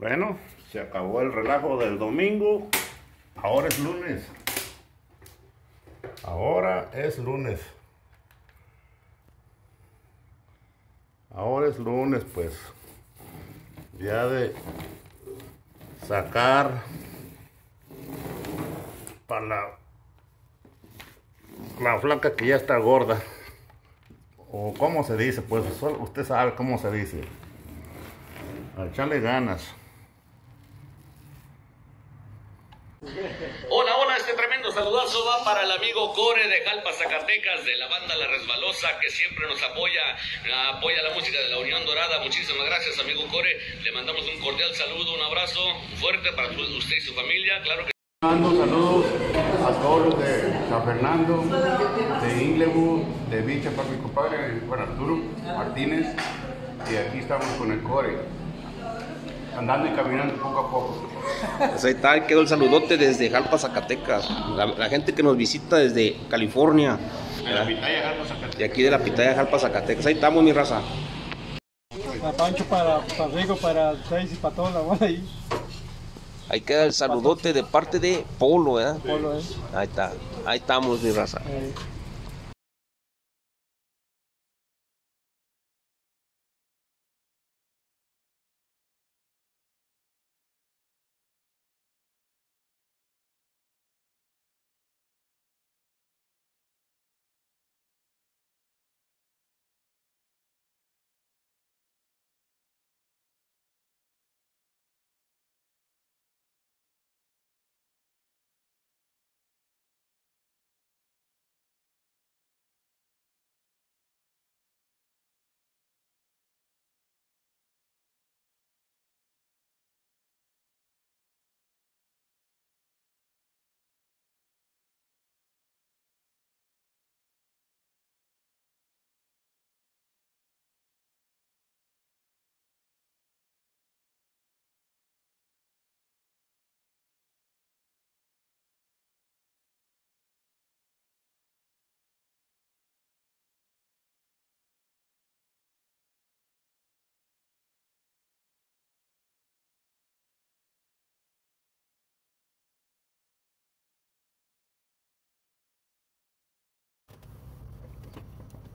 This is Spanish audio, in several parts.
Bueno, se acabó el relajo del domingo. Ahora es lunes. Ahora es lunes. Ahora es lunes, pues. Ya de sacar para la, la flaca que ya está gorda. O cómo se dice, pues usted sabe cómo se dice. A echarle ganas. Hola, hola, este tremendo saludazo va para el amigo Core de Jalpa, Zacatecas, de la banda La Resbalosa, que siempre nos apoya, apoya la música de la Unión Dorada. Muchísimas gracias, amigo Core. Le mandamos un cordial saludo, un abrazo fuerte para usted y su familia. Claro que. Mando saludos a todos los de San Fernando, de Inglewood, de Vicha, para mi compadre, Juan Arturo Martínez, y aquí estamos con el Core, andando y caminando poco a poco. Pues ahí está, quedó el saludote desde Jalpa, Zacatecas. La, gente que nos visita desde California. De aquí de la Pitaya, Jalpa, Zacatecas. Ahí estamos, mi raza. Para Pancho, para, para y para toda la ahí. Ahí queda el saludote de parte de Polo, Polo, ¿eh? Ahí está, ahí estamos, mi raza.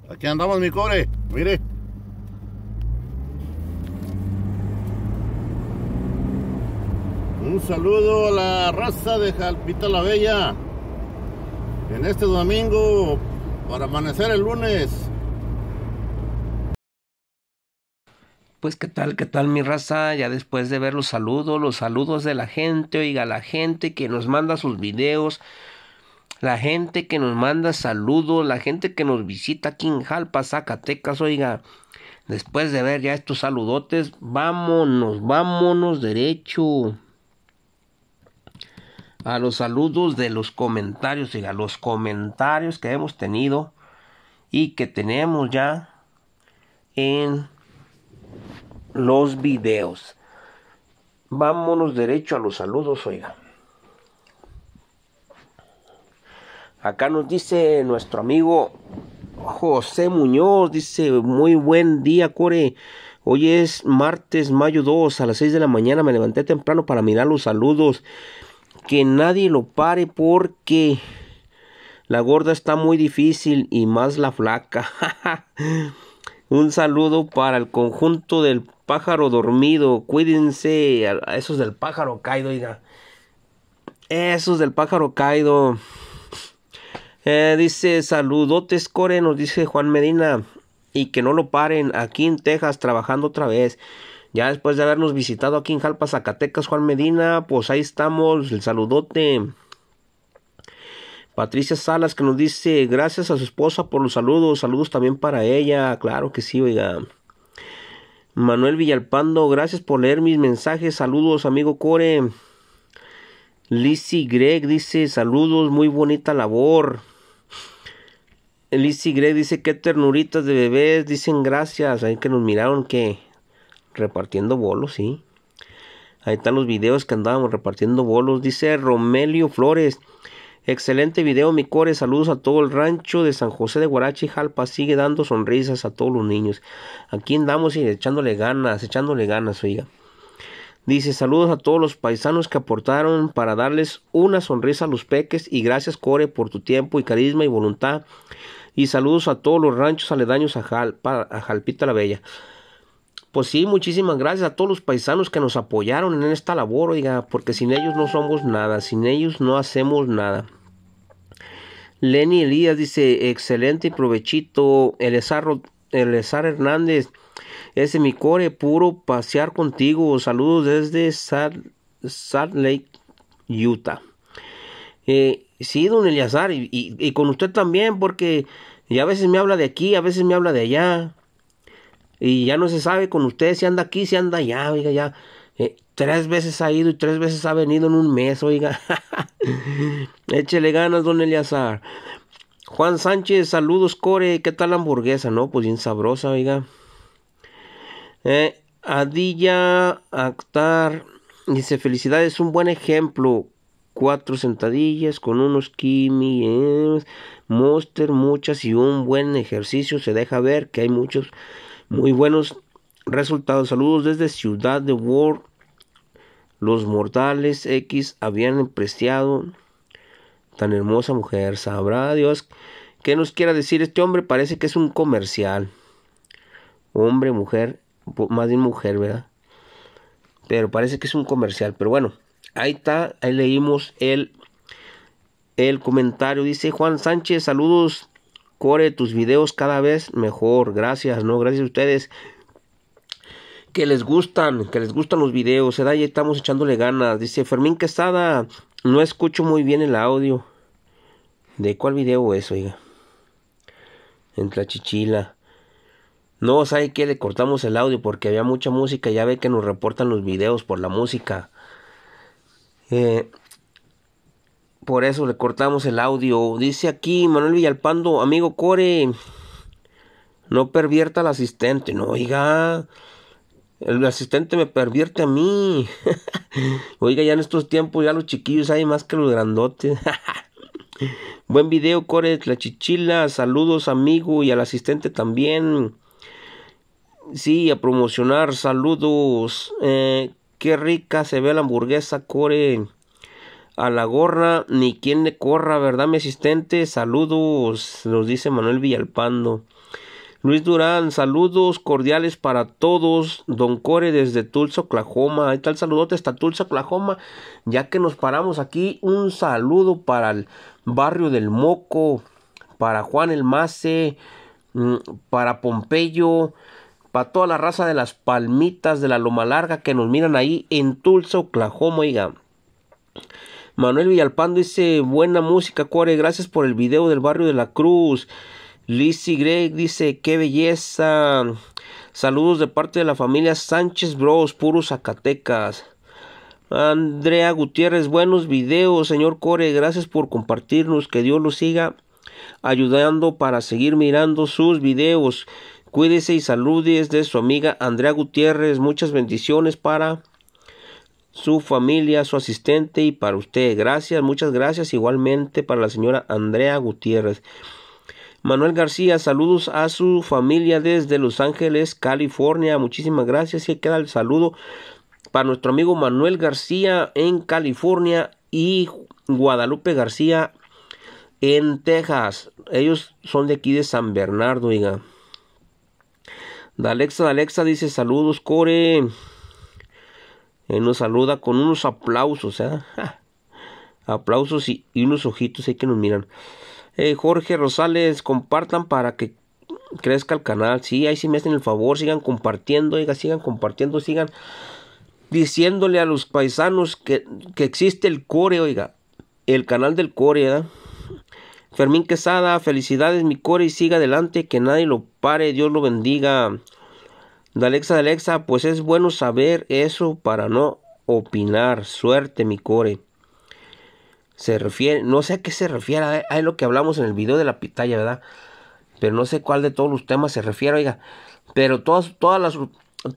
Aquí andamos, mi cobre. Mire. Un saludo a la raza de Jalpita la Bella. En este domingo, para amanecer el lunes. Pues qué tal, qué tal mi raza, ya después de ver los saludos, los saludos de la gente, oiga, la gente que nos manda sus videos, la gente que nos manda saludos, la gente que nos visita aquí en Jalpa, Zacatecas, oiga, después de ver ya estos saludotes, vámonos, vámonos derecho a los saludos de los comentarios, oiga, los comentarios que hemos tenido y que tenemos ya en los videos. Vámonos derecho a los saludos, oiga. Acá nos dice nuestro amigo José Muñoz, dice, muy buen día, Core. Hoy es martes, mayo 2, a las 6 de la mañana. Me levanté temprano para mirar los saludos. Que nadie lo pare porque la gorda está muy difícil y más la flaca. Un saludo para el conjunto del pájaro dormido. Cuídense esos del pájaro caído, oiga. Esos del pájaro caído. Eh, dice, saludotes Core, nos dice Juan Medina. Y que no lo paren aquí en Texas trabajando otra vez. Ya después de habernos visitado aquí en Jalpa, Zacatecas, Juan Medina, pues ahí estamos, el saludote. Patricia Salas que nos dice gracias a su esposa por los saludos, saludos también para ella, claro que sí, oiga. Manuel Villalpando, gracias por leer mis mensajes, saludos amigo Core. Lizzie Greg dice saludos, muy bonita labor. Lizzy dice, que ternuritas de bebés, dicen gracias. Ahí que nos miraron que repartiendo bolos, sí. Ahí están los videos que andábamos repartiendo bolos. Dice Romelio Flores. Excelente video, mi core. Saludos a todo el rancho de San José de Guarachi, Jalpa. Sigue dando sonrisas a todos los niños. Aquí andamos y echándole ganas, echándole ganas, oiga. Dice saludos a todos los paisanos que aportaron para darles una sonrisa a los peques y gracias Core por tu tiempo y carisma y voluntad y saludos a todos los ranchos aledaños a, Jalpita la Bella. Pues sí, muchísimas gracias a todos los paisanos que nos apoyaron en esta labor, oiga, porque sin ellos no somos nada, sin ellos no hacemos nada. Lenny Elías dice, excelente y provechito, Elezar, Elezar Hernández, ese mi core, puro pasear contigo, saludos desde Salt, Salt Lake, Utah. Eh, Sí, don Eliazar, y, y, con usted también, porque ya a veces me habla de aquí, a veces me habla de allá. Y ya no se sabe con usted si anda aquí, si anda allá, oiga, ya. Eh, tres veces ha ido y tres veces ha venido en un mes, oiga. Échele ganas, don Eliazar. Juan Sánchez, saludos, Core. ¿Qué tal la hamburguesa? No, pues bien sabrosa, oiga. Eh, Adilla Actar dice: Felicidades, un buen ejemplo cuatro sentadillas con unos kimi, eh, monster, muchas y un buen ejercicio. Se deja ver que hay muchos muy buenos resultados. Saludos desde Ciudad de War Los mortales X habían emprestado tan hermosa mujer. Sabrá Dios qué nos quiera decir este hombre. Parece que es un comercial. Hombre, mujer, más de mujer, ¿verdad? Pero parece que es un comercial. Pero bueno, Ahí está, ahí leímos el, el comentario. Dice Juan Sánchez, saludos. Core, tus videos cada vez mejor. Gracias, ¿no? Gracias a ustedes que les gustan, que les gustan los videos. ¿eh? ahí estamos echándole ganas. Dice Fermín Quesada, no escucho muy bien el audio. ¿De cuál video es, oiga? En Tlachichila. No, ¿sabe qué? Le cortamos el audio porque había mucha música. Ya ve que nos reportan los videos por la música. Eh, por eso le cortamos el audio. Dice aquí Manuel Villalpando, amigo Core, no pervierta al asistente. No, oiga, el asistente me pervierte a mí. oiga, ya en estos tiempos ya los chiquillos hay más que los grandotes. Buen video, Core, la chichila. Saludos, amigo, y al asistente también. Sí, a promocionar. Saludos. Eh, Qué rica se ve la hamburguesa, core. A la gorra, ni quien le corra, ¿verdad, mi asistente? Saludos, nos dice Manuel Villalpando. Luis Durán, saludos cordiales para todos. Don Core desde Tulsa, Oklahoma. Ahí tal saludote hasta Tulsa, Oklahoma. Ya que nos paramos aquí, un saludo para el barrio del Moco, para Juan el Mace, mm, para Pompeyo, para toda la raza de las palmitas de la Loma Larga que nos miran ahí en Tulsa, Oklahoma, oiga. Manuel Villalpando dice, buena música, Core, gracias por el video del barrio de la Cruz. Lizzy Greg dice, qué belleza. Saludos de parte de la familia Sánchez Bros, puros Zacatecas. Andrea Gutiérrez, buenos videos, señor Core, gracias por compartirnos, que Dios los siga ayudando para seguir mirando sus videos. Cuídese y saludes de su amiga Andrea Gutiérrez. Muchas bendiciones para su familia, su asistente y para usted. Gracias, muchas gracias igualmente para la señora Andrea Gutiérrez. Manuel García, saludos a su familia desde Los Ángeles, California. Muchísimas gracias. Y queda el saludo para nuestro amigo Manuel García en California y Guadalupe García en Texas. Ellos son de aquí de San Bernardo, diga Dalexa, Alexa, Alexa dice saludos, Core. nos saluda con unos aplausos, ¿eh? Aplausos y, unos ojitos ahí que nos miran. Eh, Jorge Rosales, compartan para que crezca el canal. Sí, ahí sí me hacen el favor, sigan compartiendo, oiga, sigan compartiendo, sigan diciéndole a los paisanos que, que existe el core, oiga. El canal del core, ¿eh? Fermín Quesada, felicidades, mi core, y siga adelante, que nadie lo pare, Dios lo bendiga. De Alexa, de Alexa, pues es bueno saber eso para no opinar. Suerte, mi core. Se refiere, no sé a qué se refiere, a, lo que hablamos en el video de la pitaya, ¿verdad? Pero no sé cuál de todos los temas se refiere, oiga. Pero todas, todas las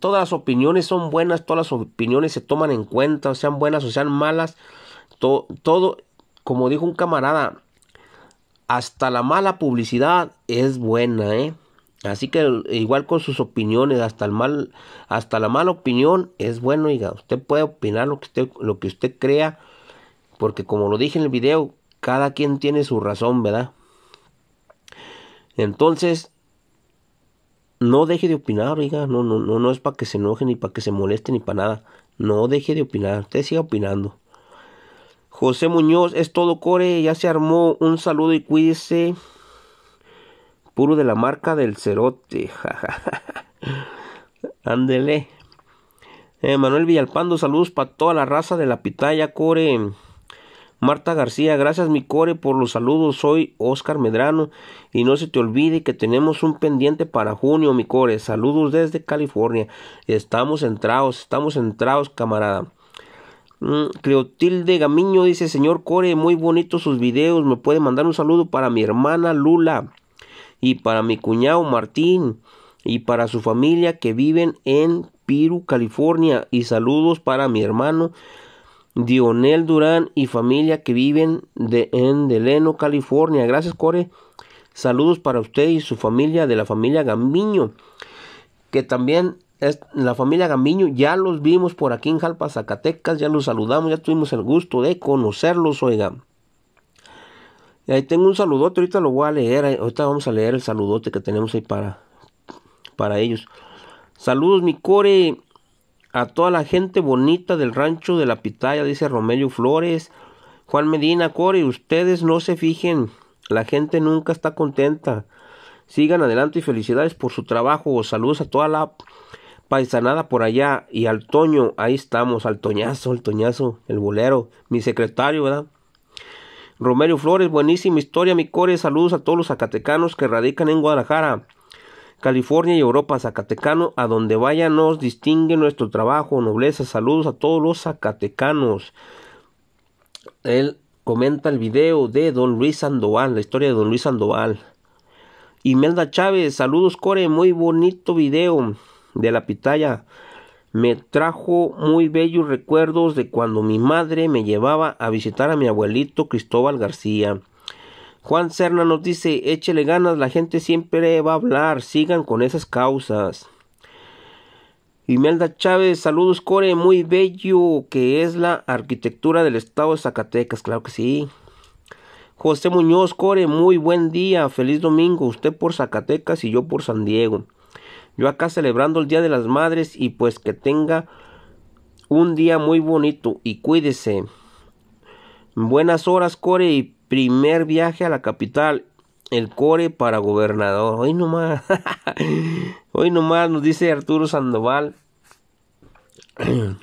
todas las opiniones son buenas, todas las opiniones se toman en cuenta, sean buenas o sean malas. todo, como dijo un camarada, hasta la mala publicidad es buena, ¿eh? Así que igual con sus opiniones, hasta el mal, hasta la mala opinión es bueno, oiga, usted puede opinar lo que usted, lo que usted crea, porque como lo dije en el video, cada quien tiene su razón, ¿verdad? Entonces, no deje de opinar, oiga, no, no, no, no es para que se enoje, ni para que se moleste, ni para nada. No deje de opinar, usted siga opinando. José Muñoz, es todo core, ya se armó. Un saludo y cuídese. Puro de la marca del cerote. Ándele. Eh, Manuel Villalpando, saludos para toda la raza de la pitaya, core. Marta García, gracias mi core por los saludos. Soy Oscar Medrano y no se te olvide que tenemos un pendiente para junio, mi core. Saludos desde California. Estamos entrados, estamos entrados, camarada. Mm, Cleotilde Gamiño dice, señor Core, muy bonitos sus videos, me puede mandar un saludo para mi hermana Lula y para mi cuñado Martín y para su familia que viven en Piru, California y saludos para mi hermano Dionel Durán y familia que viven de, en Deleno, California. Gracias Core, saludos para usted y su familia de la familia Gamiño que también la familia Gamiño, ya los vimos por aquí en Jalpa, Zacatecas, ya los saludamos, ya tuvimos el gusto de conocerlos, oiga. Y ahí tengo un saludote, ahorita lo voy a leer, ahorita vamos a leer el saludote que tenemos ahí para, para ellos. Saludos, mi core, a toda la gente bonita del rancho de la Pitaya, dice Romelio Flores. Juan Medina, core, ustedes no se fijen, la gente nunca está contenta. Sigan adelante y felicidades por su trabajo. Saludos a toda la paisanada por allá y al Toño, ahí estamos, al Toñazo, Toñazo, el bolero, mi secretario, ¿verdad? Romero Flores, buenísima historia, mi core, saludos a todos los zacatecanos que radican en Guadalajara, California y Europa, zacatecano, a donde vaya nos distingue nuestro trabajo, nobleza, saludos a todos los zacatecanos. Él comenta el video de Don Luis Sandoval, la historia de Don Luis Sandoval. Imelda Chávez, saludos Core, muy bonito video de la pitaya me trajo muy bellos recuerdos de cuando mi madre me llevaba a visitar a mi abuelito Cristóbal García. Juan Serna nos dice échele ganas, la gente siempre va a hablar, sigan con esas causas. Imelda Chávez, saludos Core, muy bello que es la arquitectura del estado de Zacatecas, claro que sí. José Muñoz Core, muy buen día, feliz domingo, usted por Zacatecas y yo por San Diego. Yo acá celebrando el Día de las Madres y pues que tenga un día muy bonito y cuídese. Buenas horas, Core, y primer viaje a la capital. El Core para gobernador. Hoy nomás. Hoy nomás nos dice Arturo Sandoval.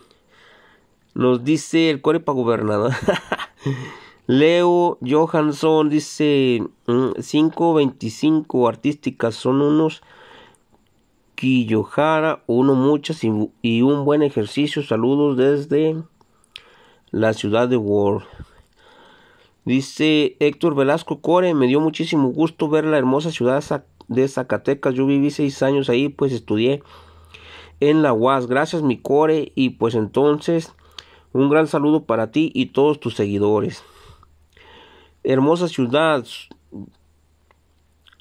Nos dice el Core para gobernador. Leo Johansson dice 525 mm, artísticas son unos Kiyohara, uno muchas y, un buen ejercicio. Saludos desde la ciudad de World. Dice Héctor Velasco Core, me dio muchísimo gusto ver la hermosa ciudad de Zacatecas. Yo viví seis años ahí, pues estudié en la UAS. Gracias, mi Core. Y pues entonces, un gran saludo para ti y todos tus seguidores. Hermosa ciudad,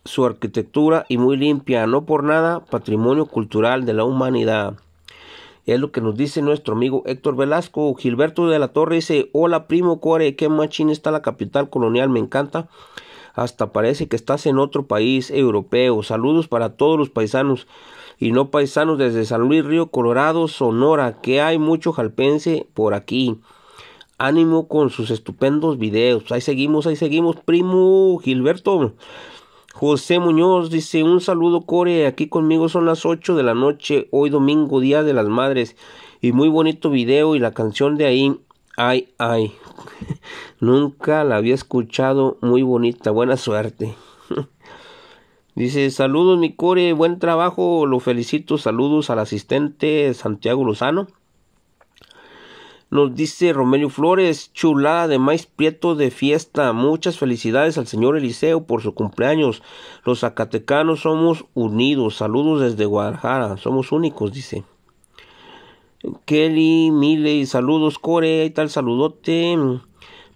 su arquitectura y muy limpia, no por nada patrimonio cultural de la humanidad. Es lo que nos dice nuestro amigo Héctor Velasco. Gilberto de la Torre dice, hola primo Core, qué machín está la capital colonial, me encanta. Hasta parece que estás en otro país europeo. Saludos para todos los paisanos y no paisanos desde San Luis Río Colorado, Sonora, que hay mucho jalpense por aquí. Ánimo con sus estupendos videos. Ahí seguimos, ahí seguimos, primo Gilberto. José Muñoz dice un saludo Core, aquí conmigo son las 8 de la noche, hoy domingo, Día de las Madres, y muy bonito video y la canción de ahí, ay, ay, nunca la había escuchado, muy bonita, buena suerte. dice saludos mi Core, buen trabajo, lo felicito, saludos al asistente Santiago Lozano. Nos dice Romelio Flores, chulada de maíz prieto de fiesta. Muchas felicidades al señor Eliseo por su cumpleaños. Los zacatecanos somos unidos. Saludos desde Guadalajara. Somos únicos, dice. Kelly, Mile, saludos, Core, y tal saludote.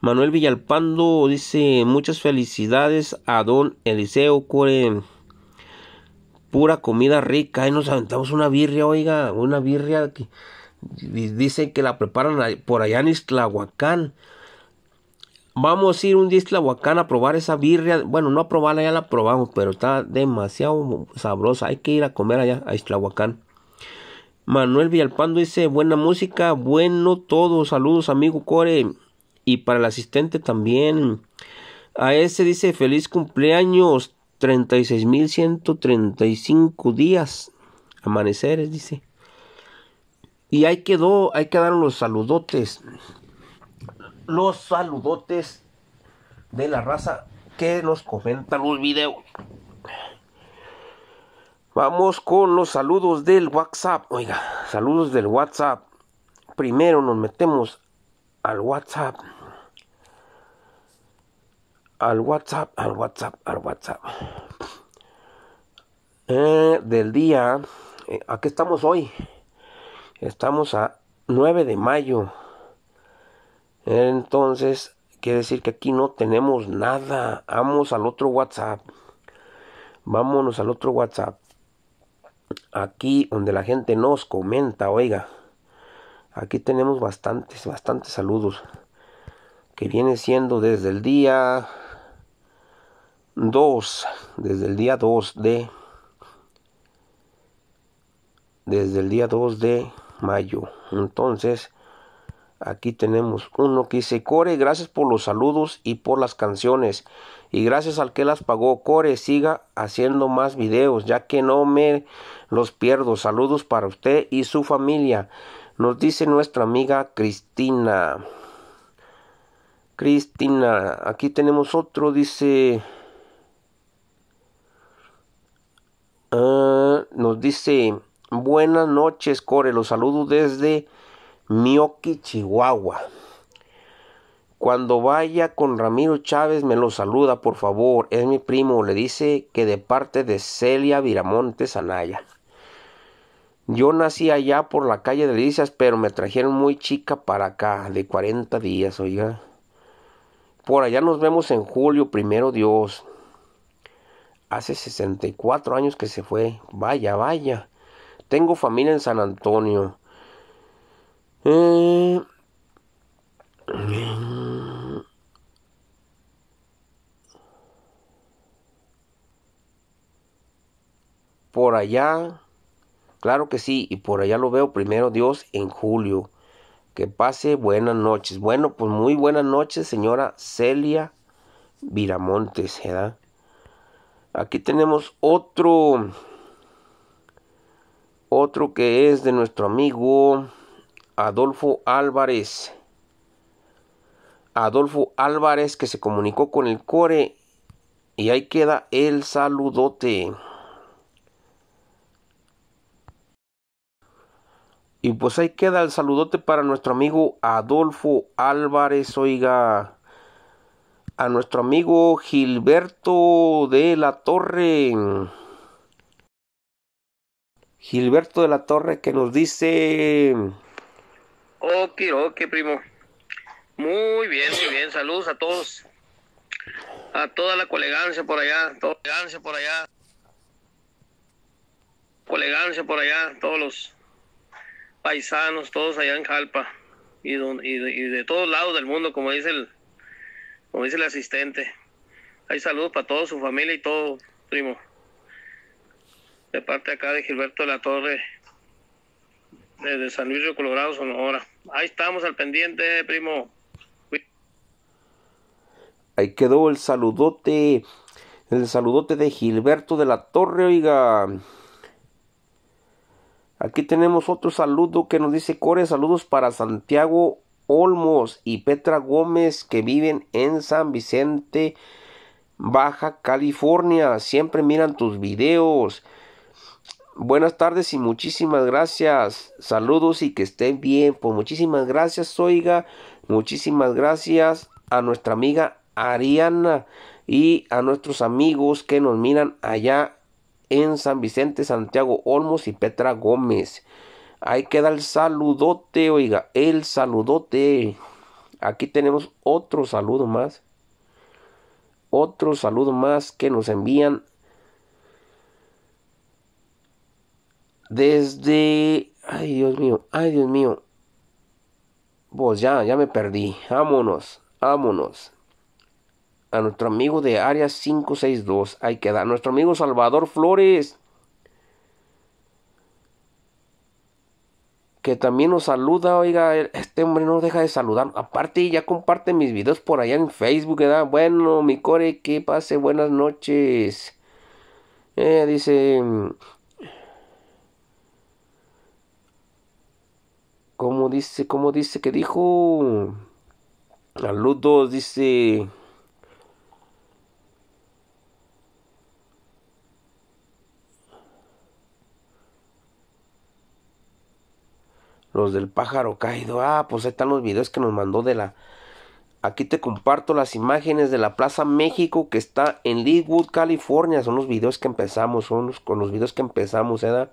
Manuel Villalpando dice muchas felicidades a don Eliseo Core. Pura comida rica. Ahí nos aventamos una birria, oiga, una birria que... Dicen que la preparan por allá en Islahuacán. Vamos a ir un día a Islahuacán a probar esa birria. Bueno, no a probarla, ya la probamos, pero está demasiado sabrosa. Hay que ir a comer allá a Islahuacán. Manuel Villalpando dice, buena música, bueno todo, saludos amigo Core y para el asistente también. A ese dice, feliz cumpleaños, 36.135 días, amaneceres, dice. Y ahí quedó, hay que dar los saludotes. Los saludotes de la raza que nos comentan los videos. Vamos con los saludos del WhatsApp. Oiga, saludos del WhatsApp. Primero nos metemos al WhatsApp. Al WhatsApp, al WhatsApp, al WhatsApp. Eh, del día. Eh, aquí estamos hoy? Estamos a 9 de mayo. Entonces, quiere decir que aquí no tenemos nada. Vamos al otro WhatsApp. Vámonos al otro WhatsApp. Aquí donde la gente nos comenta, oiga. Aquí tenemos bastantes, bastantes saludos. Que viene siendo desde el día 2. Desde el día 2 de... Desde el día 2 de mayo. Entonces, aquí tenemos uno que dice, Core, gracias por los saludos y por las canciones. Y gracias al que las pagó, Core, siga haciendo más videos, ya que no me los pierdo. Saludos para usted y su familia. Nos dice nuestra amiga Cristina. Cristina, aquí tenemos otro, dice... Ah, nos dice Buenas noches, Core. Los saludo desde Mioki, Chihuahua. Cuando vaya con Ramiro Chávez, me lo saluda, por favor. Es mi primo. Le dice que de parte de Celia Viramonte Zanaya. Yo nací allá por la calle de Delicias, pero me trajeron muy chica para acá, de 40 días, oiga. Por allá nos vemos en julio, primero Dios. Hace 64 años que se fue. Vaya, vaya. Tengo familia en San Antonio. Eh, por allá. Claro que sí. Y por allá lo veo primero Dios en julio. Que pase buenas noches. Bueno, pues muy buenas noches, señora Celia Viramontes, ¿verdad? Aquí tenemos otro otro que es de nuestro amigo Adolfo Álvarez. Adolfo Álvarez que se comunicó con el core. Y ahí queda el saludote. Y pues ahí queda el saludote para nuestro amigo Adolfo Álvarez. Oiga, a nuestro amigo Gilberto de la Torre. Gilberto de la Torre que nos dice... Ok, ok, primo. Muy bien, muy bien. Saludos a todos. A toda la colegancia por allá. colegancia por allá. Colegancia por allá. Todos los paisanos, todos allá en Jalpa. Y, de, todos lados del mundo, como dice el, como dice el asistente. Hay saludos para toda su familia y todo, primo de parte acá de Gilberto de la Torre, desde eh, San Luis de Colorado, Sonora. Ahí estamos al pendiente, primo. Ahí quedó el saludote, el saludote de Gilberto de la Torre, oiga. Aquí tenemos otro saludo que nos dice Core, saludos para Santiago Olmos y Petra Gómez que viven en San Vicente, Baja California. Siempre miran tus videos. Buenas tardes y muchísimas gracias. Saludos y que estén bien. Pues muchísimas gracias, Oiga. Muchísimas gracias a nuestra amiga Ariana y a nuestros amigos que nos miran allá en San Vicente, Santiago Olmos y Petra Gómez. Hay que dar el saludote, oiga, el saludote. Aquí tenemos otro saludo más. Otro saludo más que nos envían Desde. Ay, Dios mío, ay, Dios mío. Pues ya, ya me perdí. Vámonos, vámonos. A nuestro amigo de área 562. Hay que dar. Nuestro amigo Salvador Flores. que también nos saluda, oiga, este hombre no deja de saludar. Aparte, ya comparte mis videos por allá en Facebook, Bueno, mi core, que pase buenas noches. Eh, dice, ¿Cómo dice? ¿Cómo dice que dijo? La dice... Los del pájaro caído. Ah, pues ahí están los videos que nos mandó de la... Aquí te comparto las imágenes de la Plaza México que está en Leadwood, California. Son los videos que empezamos, son los, con los videos que empezamos, ¿eh?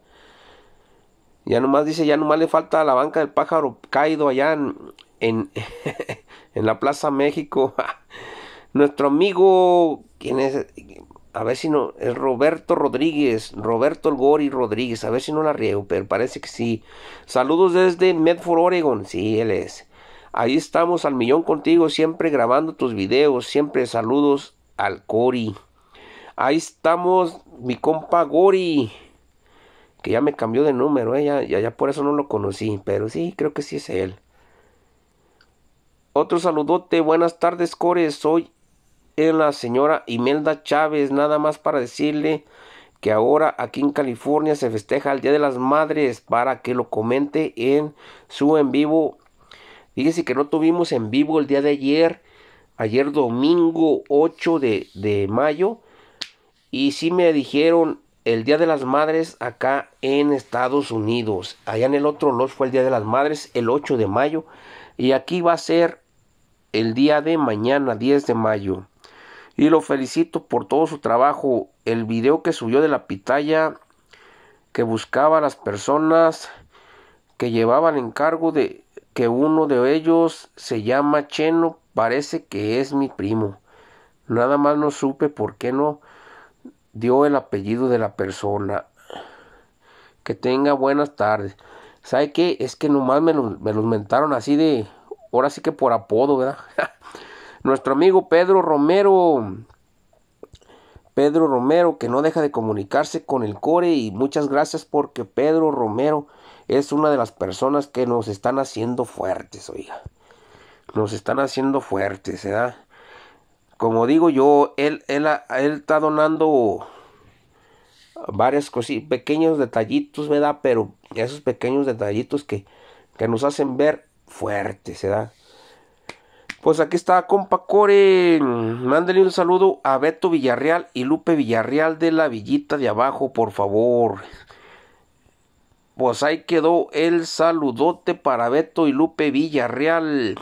Ya nomás dice, ya nomás le falta la banca del pájaro caído allá en, en, en la Plaza México. Nuestro amigo, ¿quién es? A ver si no, es Roberto Rodríguez, Roberto El Gori Rodríguez, a ver si no la riego, pero parece que sí. Saludos desde Medford, Oregon, sí, él es. Ahí estamos al millón contigo, siempre grabando tus videos, siempre saludos al Gori. Ahí estamos, mi compa Gori que ya me cambió de número, ella eh, ya, por eso no lo conocí, pero sí, creo que sí es él. Otro saludote, buenas tardes, cores Soy en la señora Imelda Chávez. Nada más para decirle que ahora aquí en California se festeja el Día de las Madres para que lo comente en su en vivo. fíjense que no tuvimos en vivo el día de ayer, ayer domingo 8 de, de mayo. Y sí me dijeron el Día de las Madres acá en Estados Unidos. Allá en el otro los fue el Día de las Madres el 8 de mayo y aquí va a ser el día de mañana 10 de mayo. Y lo felicito por todo su trabajo. El video que subió de la pitaya que buscaba a las personas que llevaban encargo de que uno de ellos se llama Cheno, parece que es mi primo. Nada más no supe por qué no dio el apellido de la persona. Que tenga buenas tardes. ¿Sabe qué? Es que nomás me, me los mentaron así de. Ahora sí que por apodo, ¿verdad? Nuestro amigo Pedro Romero. Pedro Romero, que no deja de comunicarse con el core. Y muchas gracias porque Pedro Romero es una de las personas que nos están haciendo fuertes, oiga. Nos están haciendo fuertes, ¿verdad? como digo yo, él, él, está donando varias cositas, pequeños detallitos, ¿verdad? Pero esos pequeños detallitos que, nos hacen ver fuertes, ¿verdad? Pues aquí está compa Core. Mándele un saludo a Beto Villarreal y Lupe Villarreal de la Villita de abajo, por favor. Pues ahí quedó el saludote para Beto y Lupe Villarreal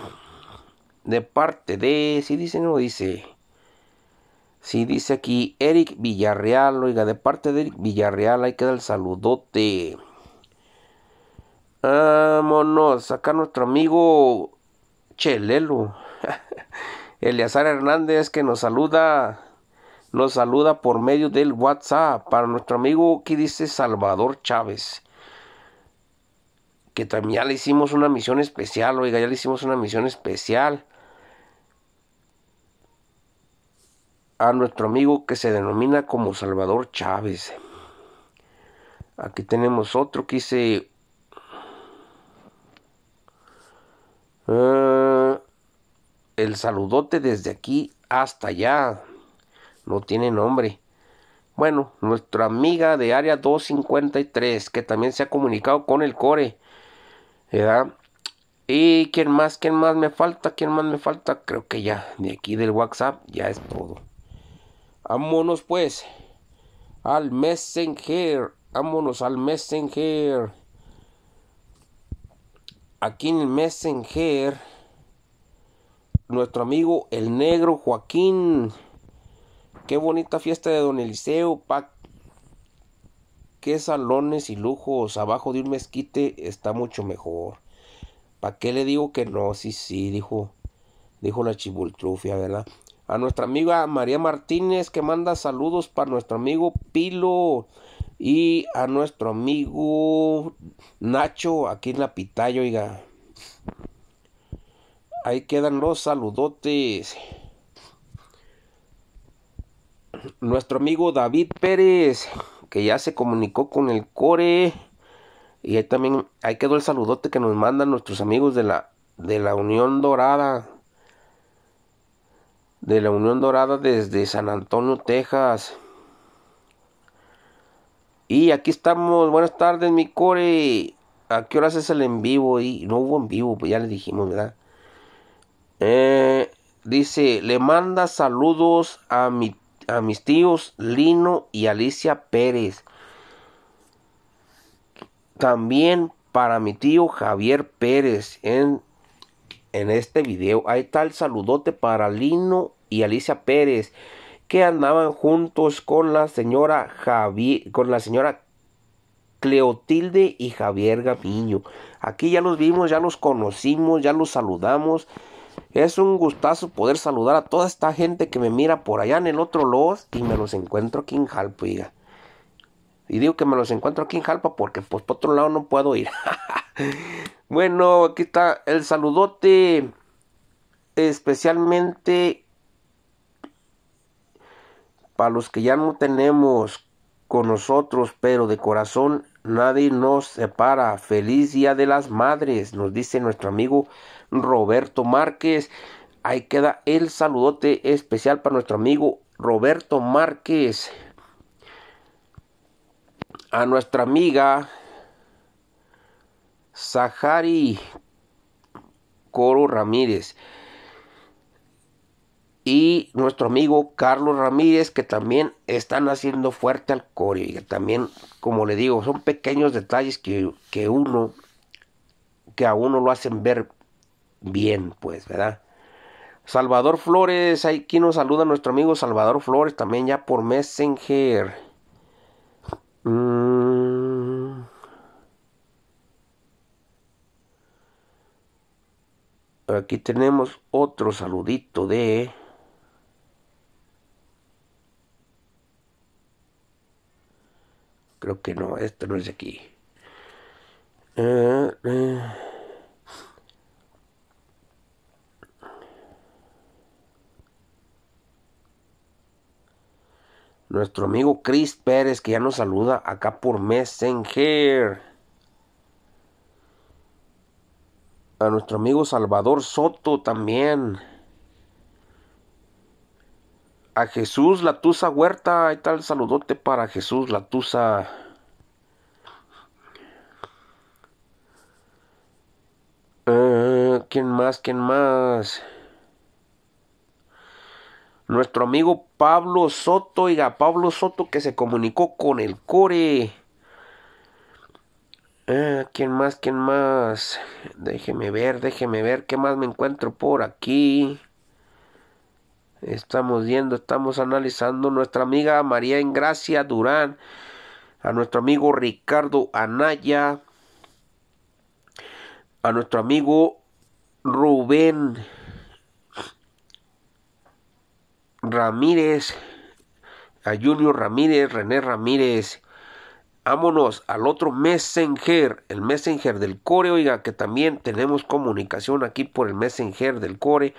de parte de, si dice, no dice, si dice aquí Eric Villarreal, oiga, de parte de Eric Villarreal, ahí queda el saludote. Vámonos, acá nuestro amigo Chelelo, Eleazar Hernández que nos saluda, nos saluda por medio del WhatsApp para nuestro amigo que dice Salvador Chávez que también ya le hicimos una misión especial, oiga, ya le hicimos una misión especial. a nuestro amigo que se denomina como Salvador Chávez. Aquí tenemos otro que dice... Ah, el saludote desde aquí hasta allá. No tiene nombre. Bueno, nuestra amiga de área 253, que también se ha comunicado con el core. ¿Y quién más? ¿Quién más me falta? ¿Quién más me falta? Creo que ya, de aquí del WhatsApp, ya es todo. Vámonos pues al Messenger. Vámonos al Messenger. Aquí en el Messenger, nuestro amigo el negro Joaquín. Qué bonita fiesta de Don Eliseo, pa Qué salones y lujos. Abajo de un mezquite está mucho mejor. ¿Para qué le digo que no? Sí, sí, dijo, dijo la chibultrufia, ¿verdad? A nuestra amiga María Martínez que manda saludos para nuestro amigo Pilo y a nuestro amigo Nacho aquí en la pitaya, oiga. Ahí quedan los saludotes. Nuestro amigo David Pérez que ya se comunicó con el core. Y ahí también, ahí quedó el saludote que nos mandan nuestros amigos de la, de la Unión Dorada de la Unión Dorada desde San Antonio, Texas. Y aquí estamos. Buenas tardes, mi core. ¿A qué horas es el en vivo? Y no hubo en vivo, pues ya le dijimos, ¿verdad? Eh, dice, le manda saludos a, a mis tíos Lino y Alicia Pérez. También para mi tío Javier Pérez en en este video hay tal saludote para Lino y Alicia Pérez que andaban juntos con la señora Javi, con la señora Cleotilde y Javier Gamiño. Aquí ya los vimos, ya los conocimos, ya los saludamos. Es un gustazo poder saludar a toda esta gente que me mira por allá en el otro Los y me los encuentro aquí en Jalpa, Y digo que me los encuentro aquí en Jalpa porque pues por otro lado no puedo ir. Bueno, aquí está el saludote. Especialmente para los que ya no tenemos con nosotros, pero de corazón nadie nos separa. Feliz Día de las Madres, nos dice nuestro amigo Roberto Márquez. Ahí queda el saludote especial para nuestro amigo Roberto Márquez. A nuestra amiga Sahari Coro Ramírez. Y nuestro amigo Carlos Ramírez, que también están haciendo fuerte al coreo. Y que también, como le digo, son pequeños detalles que, que uno, que a uno lo hacen ver bien, pues, ¿verdad? Salvador Flores, aquí nos saluda nuestro amigo Salvador Flores, también ya por Messenger. Mm. Aquí tenemos otro saludito de... Creo que no, este no es de aquí. Nuestro amigo Chris Pérez que ya nos saluda acá por Messenger. A nuestro amigo Salvador Soto también. A Jesús Latusa Huerta. y tal saludote para Jesús Latusa. Eh, ¿Quién más? ¿Quién más? Nuestro amigo Pablo Soto, oiga, Pablo Soto que se comunicó con el core. Ah, ¿Quién más? ¿Quién más? Déjeme ver, déjeme ver qué más me encuentro por aquí. Estamos viendo, estamos analizando nuestra amiga María Ingracia Durán, a nuestro amigo Ricardo Anaya, a nuestro amigo Rubén Ramírez, a Julio Ramírez, René Ramírez, Vámonos al otro Messenger, el Messenger del Core, oiga, que también tenemos comunicación aquí por el Messenger del Core.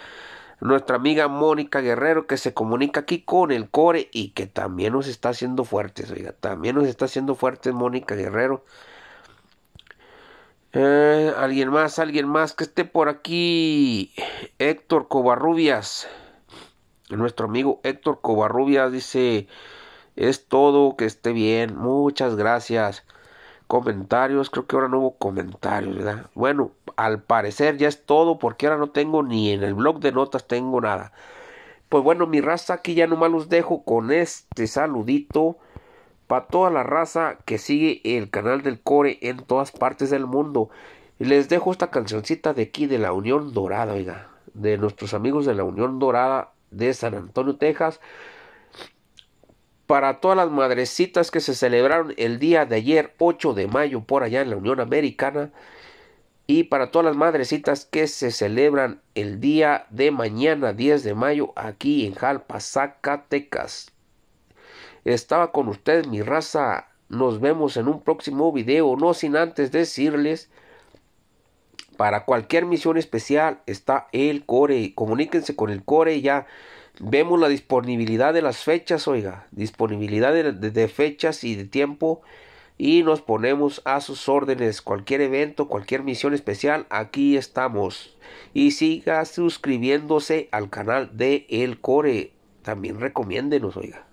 Nuestra amiga Mónica Guerrero que se comunica aquí con el Core y que también nos está haciendo fuertes, oiga, también nos está haciendo fuertes Mónica Guerrero. Eh, alguien más, alguien más que esté por aquí. Héctor Covarrubias. Nuestro amigo Héctor Covarrubias dice, es todo, que esté bien. Muchas gracias. Comentarios, creo que ahora no hubo comentarios, ¿verdad? Bueno, al parecer ya es todo porque ahora no tengo ni en el blog de notas tengo nada. Pues bueno, mi raza, aquí ya nomás los dejo con este saludito para toda la raza que sigue el canal del Core en todas partes del mundo. les dejo esta cancioncita de aquí de la Unión Dorada, oiga, de nuestros amigos de la Unión Dorada de San Antonio, Texas para todas las madrecitas que se celebraron el día de ayer, 8 de mayo, por allá en la Unión Americana. Y para todas las madrecitas que se celebran el día de mañana, 10 de mayo, aquí en Jalpa, Zacatecas. Estaba con ustedes, mi raza. Nos vemos en un próximo video. No sin antes decirles, para cualquier misión especial está el core. Comuníquense con el core ya. Vemos la disponibilidad de las fechas, oiga, disponibilidad de, fechas y de tiempo y nos ponemos a sus órdenes. Cualquier evento, cualquier misión especial, aquí estamos. Y siga suscribiéndose al canal de El Core. También recomiéndenos, oiga.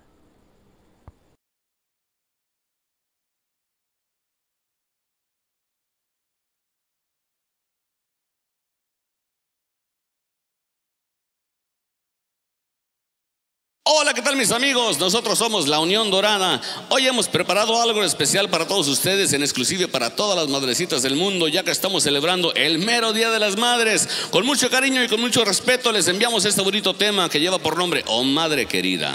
Hola, ¿qué tal mis amigos? Nosotros somos la Unión Dorada. Hoy hemos preparado algo especial para todos ustedes, en exclusiva para todas las madrecitas del mundo, ya que estamos celebrando el mero Día de las Madres. Con mucho cariño y con mucho respeto les enviamos este bonito tema que lleva por nombre Oh Madre Querida.